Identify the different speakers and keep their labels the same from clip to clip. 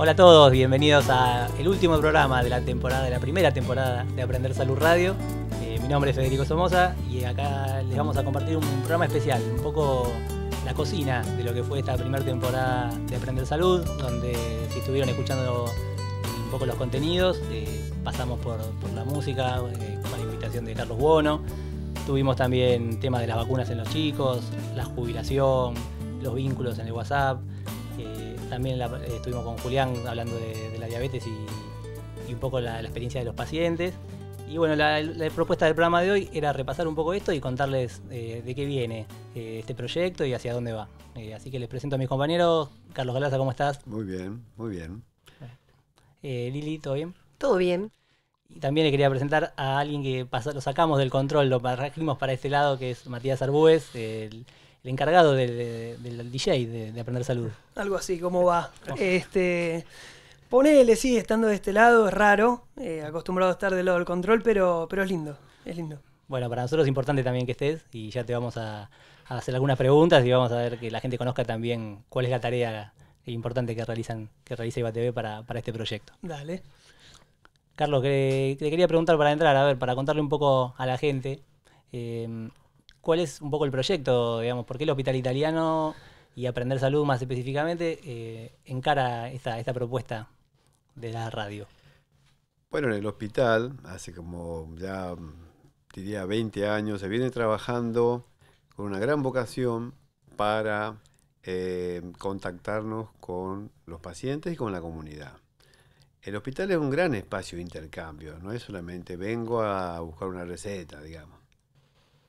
Speaker 1: Hola a todos, bienvenidos a el último programa de la temporada, de la primera temporada de Aprender Salud Radio. Eh, mi nombre es Federico Somoza y acá les vamos a compartir un programa especial, un poco la cocina de lo que fue esta primera temporada de Aprender Salud, donde si estuvieron escuchando un poco los contenidos, eh, pasamos por, la música, eh, con la invitación de Carlos Bono, tuvimos también temas de las vacunas en los chicos, la jubilación, los vínculos en el WhatsApp también eh, estuvimos con Julián hablando de, la diabetes y, un poco la, experiencia de los pacientes. Y bueno, la, propuesta del programa de hoy era repasar un poco esto y contarles eh, de qué viene eh, este proyecto y hacia dónde va. así que les presento a mis compañeros. Carlos Galaza, ¿cómo estás?
Speaker 2: Muy bien, muy bien.
Speaker 1: Lili, ¿todo bien? Todo bien. Y también le quería presentar a alguien que lo sacamos del control, lo trajimos para este lado, que es Matías Arbúes, el encargado del, DJ de, Aprender Salud.
Speaker 3: Algo así, ¿cómo va? Oh. Este, ponele, sí, estando de este lado es raro, eh, acostumbrado a estar del lado del control, pero, pero es lindo, es lindo.
Speaker 1: Bueno, para nosotros es importante también que estés y ya te vamos a, hacer algunas preguntas y vamos a ver que la gente conozca también cuál es la tarea importante que realizan que realiza IBATV para, para este proyecto. Dale. Carlos, te quería preguntar para entrar, a ver, para contarle un poco a la gente, eh, ¿Cuál es un poco el proyecto, digamos? ¿Por qué el Hospital Italiano y Aprender Salud más específicamente eh, encara esta, esta propuesta de la radio?
Speaker 2: Bueno, en el hospital, hace como ya diría 20 años, se viene trabajando con una gran vocación para eh, contactarnos con los pacientes y con la comunidad. El hospital es un gran espacio de intercambio, no es solamente vengo a buscar una receta, digamos.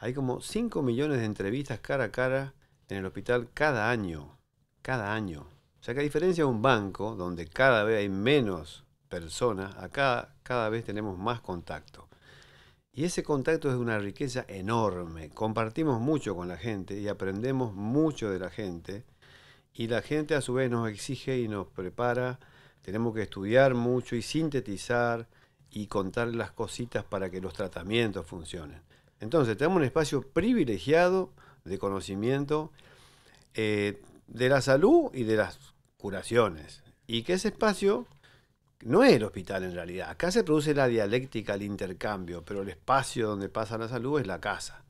Speaker 2: Hay como 5 millones de entrevistas cara a cara en el hospital cada año. Cada año. O sea que a diferencia de un banco, donde cada vez hay menos personas, acá cada vez tenemos más contacto. Y ese contacto es una riqueza enorme. Compartimos mucho con la gente y aprendemos mucho de la gente. Y la gente a su vez nos exige y nos prepara. Tenemos que estudiar mucho y sintetizar y contar las cositas para que los tratamientos funcionen. Entonces, tenemos un espacio privilegiado de conocimiento eh, de la salud y de las curaciones. Y que ese espacio no es el hospital en realidad. Acá se produce la dialéctica, el intercambio, pero el espacio donde pasa la salud es la casa.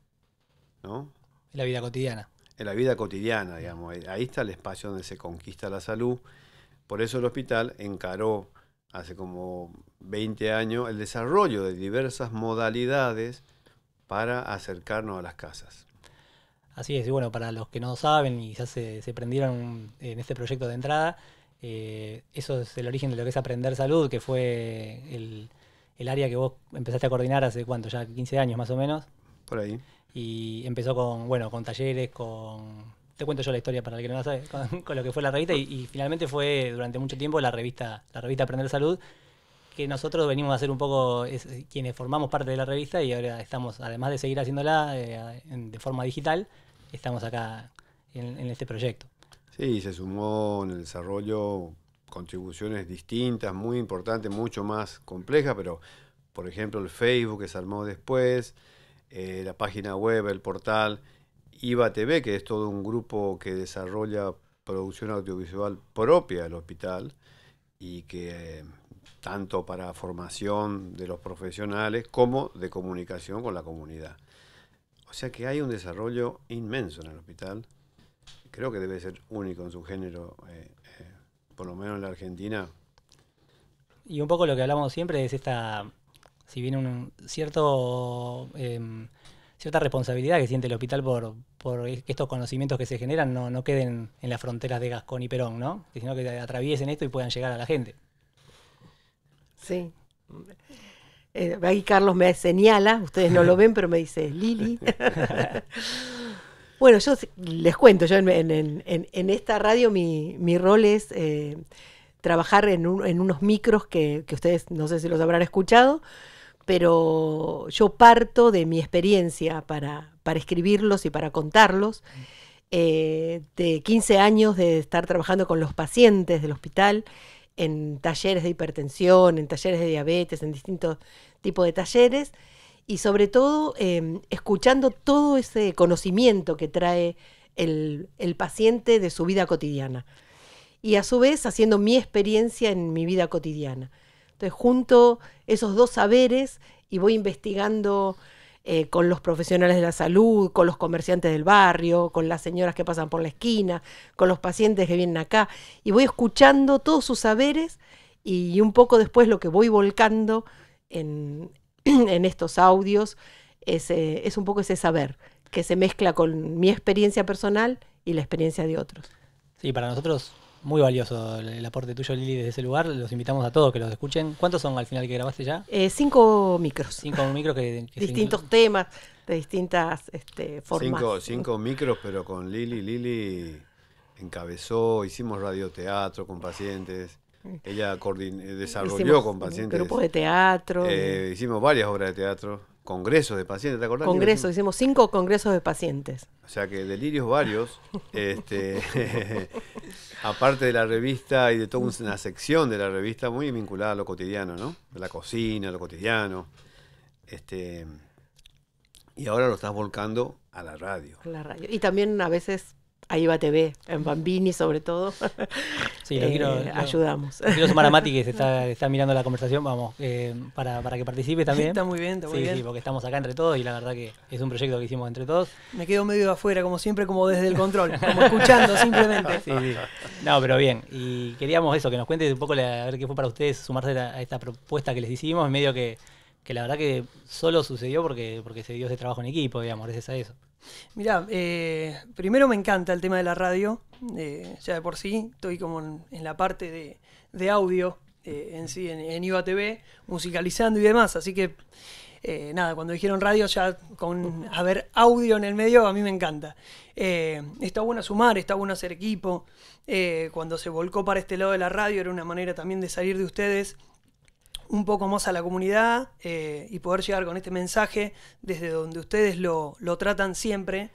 Speaker 2: ¿No?
Speaker 1: En la vida cotidiana.
Speaker 2: En la vida cotidiana, digamos. Ahí está el espacio donde se conquista la salud. Por eso el hospital encaró hace como 20 años el desarrollo de diversas modalidades para acercarnos a las casas.
Speaker 1: Así es, y bueno, para los que no saben y ya se, prendieron en este proyecto de entrada, eh, eso es el origen de lo que es Aprender Salud, que fue el, área que vos empezaste a coordinar hace cuánto, ya 15 años más o menos. Por ahí. Y empezó con, bueno, con talleres, con... Te cuento yo la historia para el que no la sabe, con, lo que fue la revista y, y, finalmente fue durante mucho tiempo la revista, la revista Aprender Salud, nosotros venimos a ser un poco, quienes formamos parte de la revista y ahora estamos, además de seguir haciéndola eh, de forma digital, estamos acá en, este proyecto.
Speaker 2: Sí, se sumó en el desarrollo contribuciones distintas, muy importantes, mucho más complejas, pero por ejemplo el Facebook que se armó después, eh, la página web, el portal, IVA TV, que es todo un grupo que desarrolla producción audiovisual propia del hospital y que eh, tanto para formación de los profesionales como de comunicación con la comunidad. O sea que hay un desarrollo inmenso en el hospital, creo que debe ser único en su género, eh, eh, por lo menos en la Argentina.
Speaker 1: Y un poco lo que hablamos siempre es esta, si bien un cierto... Em, cierta responsabilidad que siente el hospital por, por estos conocimientos que se generan no, no queden en las fronteras de Gascón y Perón, ¿no? sino que atraviesen esto y puedan llegar a la gente.
Speaker 4: Sí. Eh, ahí Carlos me señala, ustedes no lo ven, pero me dice Lili. bueno, yo les cuento, yo en, esta radio mi, rol es eh, trabajar en, unos micros que, ustedes no sé si los habrán escuchado, pero yo parto de mi experiencia para, escribirlos y para contarlos. Eh, de 15 años de estar trabajando con los pacientes del hospital en talleres de hipertensión, en talleres de diabetes, en distintos tipos de talleres, y sobre todo em, escuchando todo ese conocimiento que trae el, el paciente de su vida cotidiana. Y a su vez haciendo mi experiencia en mi vida cotidiana. Entonces junto esos dos saberes y voy investigando eh, con los profesionales de la salud, con los comerciantes del barrio, con las señoras que pasan por la esquina, con los pacientes que vienen acá, y voy escuchando todos sus saberes y un poco después lo que voy volcando en, estos audios es, eh, es un poco ese saber que se mezcla con mi experiencia personal y la experiencia de otros.
Speaker 1: Sí, para nosotros muy valioso el aporte tuyo, Lili, desde ese lugar. Los invitamos a todos que los escuchen. ¿Cuántos son al final que grabaste ya? Eh, cinco micros. Cinco micros que... Distintos
Speaker 4: temas, de distintas este, formas. Cinco, cinco
Speaker 2: micros, pero con Lili. Lili encabezó, hicimos radioteatro con pacientes. Ella eh, desarrolló con pacientes. Grupos de
Speaker 4: teatro. Eh,
Speaker 2: hicimos varias obras de teatro congresos de pacientes, ¿te acordás? Congresos,
Speaker 4: hicimos cinco congresos de pacientes.
Speaker 2: O sea que delirios varios. este, aparte de la revista y de toda una sección de la revista muy vinculada a lo cotidiano, ¿no? la cocina, lo cotidiano. Este, y ahora lo estás volcando a la radio.
Speaker 4: La radio. Y también a veces Ahí va TV, en Bambini sobre todo. Sí, eh, lo quiero, ayudamos. quiero sumar a Mati que
Speaker 1: está, mirando la conversación, vamos, eh, para, que participe también. Está muy bien, está muy bien. Sí, porque estamos acá entre todos y la verdad que es un proyecto que hicimos entre todos.
Speaker 3: Me quedo medio afuera, como siempre, como desde el control, como escuchando simplemente.
Speaker 1: No, pero bien, y queríamos eso, que nos cuentes un poco a ver qué fue para ustedes sumarse a, esta propuesta que les hicimos, en medio que que la verdad que solo sucedió porque, porque se dio ese trabajo en equipo, digamos, gracias a eso.
Speaker 3: Mirá, eh, primero me encanta el tema de la radio, eh, ya de por sí, estoy como en, la parte de, audio eh, en sí, en, TV, musicalizando y demás, así que nada, cuando dijeron radio ya con haber audio en el medio, a mí me encanta. está bueno sumar, está bueno hacer equipo, cuando se volcó para este lado de la radio era una manera también de salir de ustedes un poco más a la comunidad eh, y poder llegar con este mensaje desde donde ustedes lo, tratan siempre,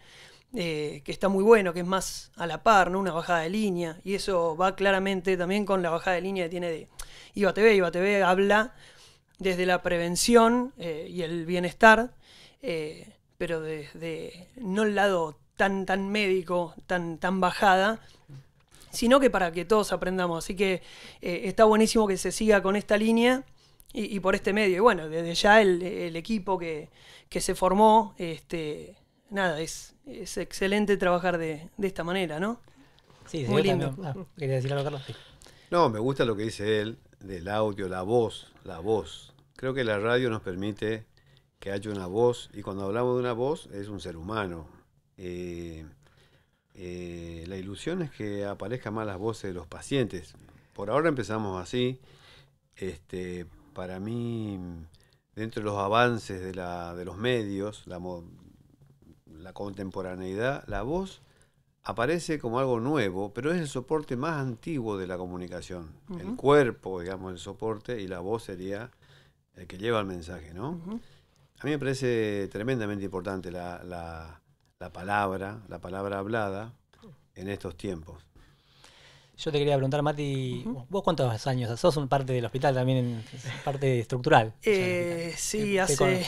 Speaker 3: eh, que está muy bueno, que es más a la par, ¿no? Una bajada de línea. Y eso va claramente también con la bajada de línea que tiene de iba TV. Iba TV habla desde la prevención eh, y el bienestar, pero desde no el lado tan, tan médico, tan, tan bajada, sino que para que todos aprendamos. Así que está buenísimo que se siga con esta línea y, por este medio. Y bueno, desde ya el, equipo que, se formó, este, nada, es, es excelente trabajar de, esta manera, ¿no? Sí, es Muy lindo.
Speaker 1: Ah, ¿Quería decir algo, Carlos?
Speaker 2: No, me gusta lo que dice él, del audio, la voz, la voz. Creo que la radio nos permite que haya una voz, y cuando hablamos de una voz, es un ser humano. Eh, eh, la ilusión es que aparezcan más las voces de los pacientes. Por ahora empezamos así, este, para mí, dentro de los avances de, los medios, la, contemporaneidad, la voz aparece como algo nuevo, pero es el soporte más antiguo de la comunicación. El cuerpo, digamos, el soporte y la voz sería el que lleva el mensaje, ¿no? A mí me parece tremendamente importante la palabra, la palabra hablada en estos tiempos.
Speaker 1: Yo te quería preguntar, Mati, ¿vos cuántos años? Sos un parte del hospital también, en parte estructural.
Speaker 3: Eh, sí, hace,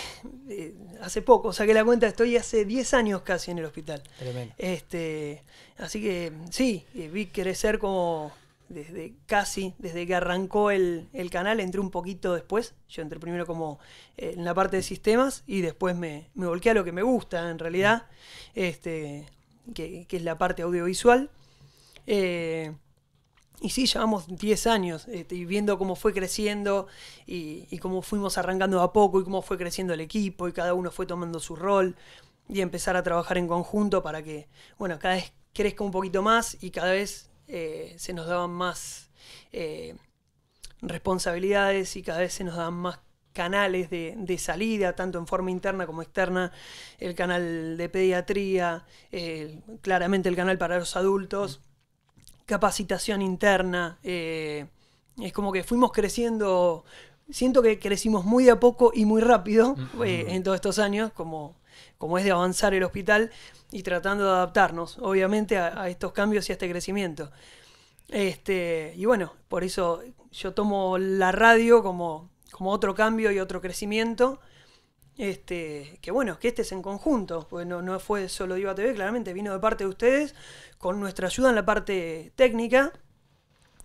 Speaker 3: eh, hace poco, saqué la cuenta, estoy hace 10 años casi en el hospital. Tremendo. Este, así que sí, eh, vi crecer como desde casi, desde que arrancó el, canal, entré un poquito después. Yo entré primero como en la parte de sistemas y después me, me, volqué a lo que me gusta en realidad, este, que, es la parte audiovisual. Y sí, llevamos 10 años este, y viendo cómo fue creciendo y, cómo fuimos arrancando a poco y cómo fue creciendo el equipo y cada uno fue tomando su rol y empezar a trabajar en conjunto para que, bueno, cada vez crezca un poquito más y cada vez eh, se nos daban más eh, responsabilidades y cada vez se nos daban más canales de, salida, tanto en forma interna como externa, el canal de pediatría, claramente el canal para los adultos capacitación interna. Eh, es como que fuimos creciendo, siento que crecimos muy a poco y muy rápido eh, en todos estos años, como, como es de avanzar el hospital y tratando de adaptarnos, obviamente, a, estos cambios y a este crecimiento. Este, y bueno, por eso yo tomo la radio como, como otro cambio y otro crecimiento. Este, que bueno, que este es en conjunto, pues no, fue solo Diva TV, claramente vino de parte de ustedes, con nuestra ayuda en la parte técnica,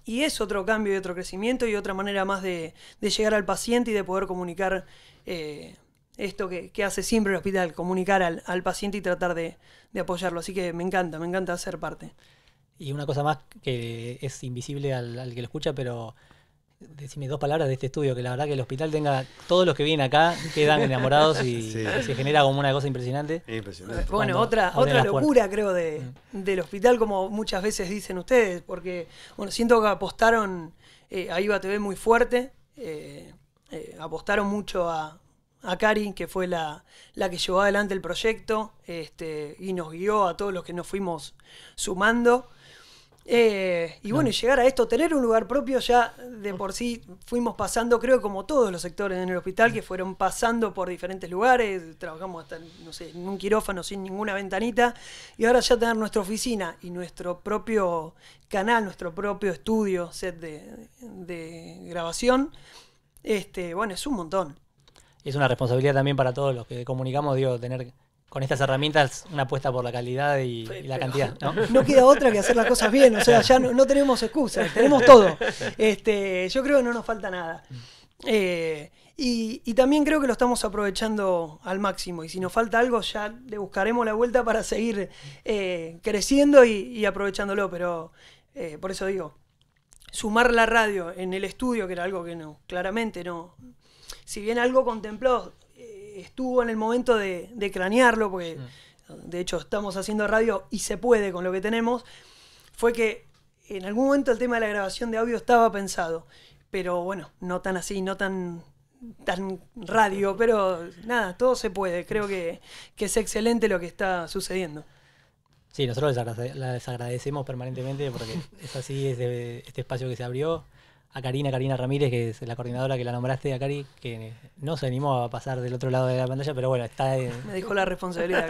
Speaker 3: y es otro cambio y otro crecimiento y otra manera más de, llegar al paciente y de poder comunicar eh, esto que, hace siempre el hospital, comunicar al, paciente y tratar de, apoyarlo. Así que me encanta, me encanta ser parte.
Speaker 1: Y una cosa más que es invisible al, al que lo escucha, pero decime dos palabras de este estudio, que la verdad que el hospital tenga, todos los que vienen acá quedan enamorados y se genera como una cosa impresionante. Bueno, otra, otra locura creo
Speaker 3: de, mm. del hospital, como muchas veces dicen ustedes, porque bueno, siento que apostaron eh, a IVA TV muy fuerte, eh, eh, apostaron mucho a, a que fue la, la, que llevó adelante el proyecto este, y nos guió a todos los que nos fuimos sumando. Eh, y bueno, llegar a esto, tener un lugar propio, ya de por sí fuimos pasando, creo, como todos los sectores en el hospital, que fueron pasando por diferentes lugares, trabajamos hasta, no sé, en un quirófano sin ninguna ventanita, y ahora ya tener nuestra oficina y nuestro propio canal, nuestro propio estudio, set de, grabación, este, bueno, es un montón.
Speaker 1: Es una responsabilidad también para todos los que comunicamos, digo, tener con estas herramientas una apuesta por la calidad y, la cantidad. ¿no? queda otra que hacer las
Speaker 3: cosas bien, o sea, ya no, tenemos excusas, tenemos todo. Este, yo creo que no nos falta nada. Eh, y, también creo que lo estamos aprovechando al máximo y si nos falta algo ya le buscaremos la vuelta para seguir eh, creciendo y, aprovechándolo, pero eh, por eso digo, sumar la radio en el estudio, que era algo que no, claramente no, si bien algo contempló estuvo en el momento de, cranearlo, porque de hecho estamos haciendo radio y se puede con lo que tenemos, fue que en algún momento el tema de la grabación de audio estaba pensado, pero bueno, no tan así, no tan tan radio, pero nada, todo se puede. Creo que, es excelente lo que
Speaker 1: está sucediendo. Sí, nosotros les, agradecemos permanentemente porque es así, es este espacio que se abrió a Karina, Karina Ramírez, que es la coordinadora que la nombraste a Cari, que no se animó a pasar del otro lado de la pantalla, pero bueno, está en... Me dijo la responsabilidad,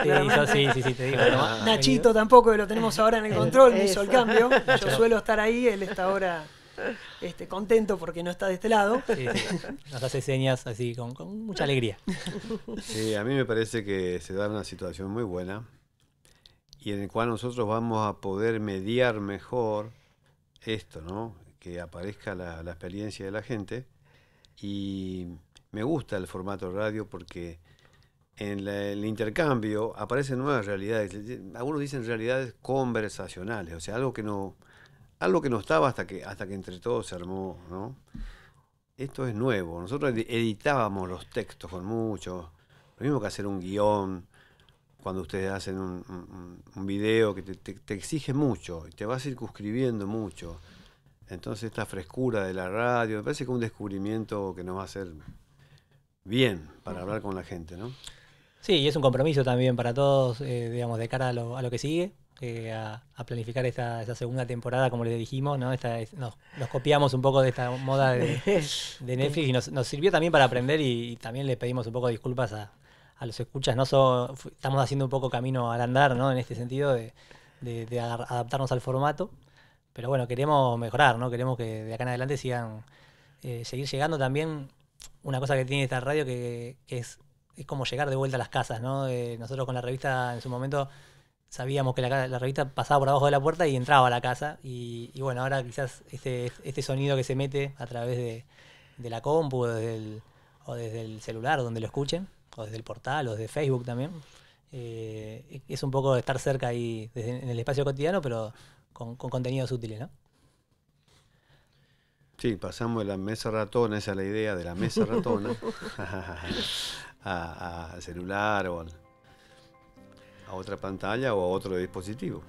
Speaker 1: sí, sí, te ah, Nachito
Speaker 3: tampoco, lo tenemos ahora en el control, me hizo el cambio. Yo suelo estar ahí, él está ahora este, contento porque no está de este lado.
Speaker 1: Nos hace señas así con,
Speaker 3: mucha
Speaker 2: alegría. Sí, a mí me parece que se da una situación muy buena y en el cual nosotros vamos a poder mediar mejor esto, ¿no? que aparezca la, experiencia de la gente. Y me gusta el formato radio porque en, el intercambio aparecen nuevas realidades. Algunos dicen realidades conversacionales, o sea, algo que no, algo que no estaba hasta que, hasta que entre todos se armó, Esto es nuevo. Nosotros editábamos los textos con mucho. Lo mismo que hacer un guión, cuando ustedes hacen un, video que te, exige mucho, y te va circunscribiendo mucho. Entonces esta frescura de la radio, me parece que es un descubrimiento que nos va a hacer bien para hablar con la gente, ¿no?
Speaker 1: Sí, y es un compromiso también para todos, eh, digamos, de cara a lo, que sigue, eh, a, planificar esta, segunda temporada, como les dijimos, ¿no? nos, copiamos un poco de esta moda de, Netflix y nos, sirvió también para aprender y, también le pedimos un poco disculpas a, los escuchas, ¿no? estamos haciendo un poco camino al andar, ¿no? En este sentido de adaptarnos al formato pero bueno, queremos mejorar, ¿no? Queremos que de acá en adelante sigan, eh, seguir llegando también. Una cosa que tiene esta radio que, es, es, como llegar de vuelta a las casas, ¿no? Eh, nosotros con la revista en su momento sabíamos que la, la, revista pasaba por abajo de la puerta y entraba a la casa. Y, bueno, ahora quizás este, este sonido que se mete a través de, la compu desde o desde el celular donde lo escuchen, o desde el portal, o desde Facebook también, eh, es un poco estar cerca ahí en el espacio cotidiano, pero con, contenidos útiles, ¿no?
Speaker 2: Sí, pasamos de la mesa ratona, esa es la idea de la mesa ratona, a, celular o a otra pantalla o a otro dispositivo.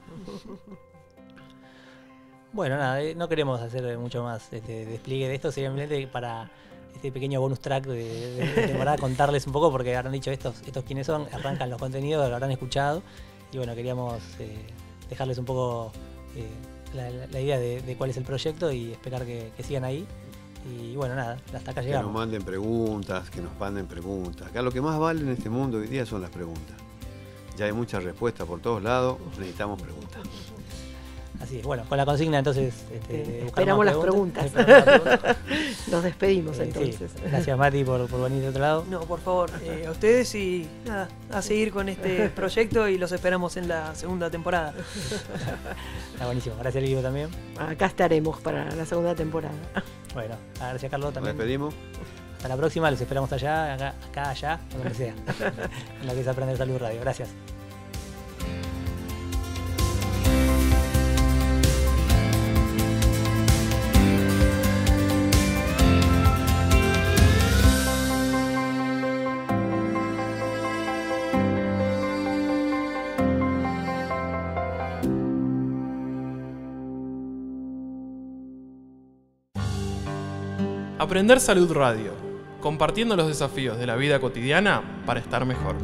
Speaker 1: Bueno, nada, eh, no queremos hacer mucho más este, despliegue de esto, simplemente para este pequeño bonus track de, temporada contarles un poco, porque habrán dicho estos, estos quiénes son, arrancan los contenidos, lo habrán escuchado, y bueno, queríamos eh, dejarles un poco eh, la, idea de, cuál es el proyecto y esperar que, que sigan ahí. Y bueno, nada, hasta acá llegamos. Que nos
Speaker 2: manden preguntas, que nos manden preguntas. Acá lo que más vale en este mundo hoy día son las preguntas. Ya hay muchas respuestas por todos lados, necesitamos preguntas.
Speaker 1: Así es, bueno, con la consigna entonces... Este, esperamos las preguntas. Nos despedimos eh, entonces. Gracias Mati por, por, venir de otro lado.
Speaker 3: No, por favor, eh, a ustedes y nada, a seguir con este proyecto y los esperamos en la segunda temporada.
Speaker 1: Está buenísimo, gracias Livio también. Acá
Speaker 4: estaremos para la segunda temporada.
Speaker 1: Bueno, ah, gracias Carlos también. Nos despedimos. Hasta la próxima, los esperamos allá, acá, acá allá, donde sea. en la que se aprende Salud Radio. Gracias.
Speaker 4: Aprender Salud Radio, compartiendo los desafíos de la vida cotidiana para estar mejor.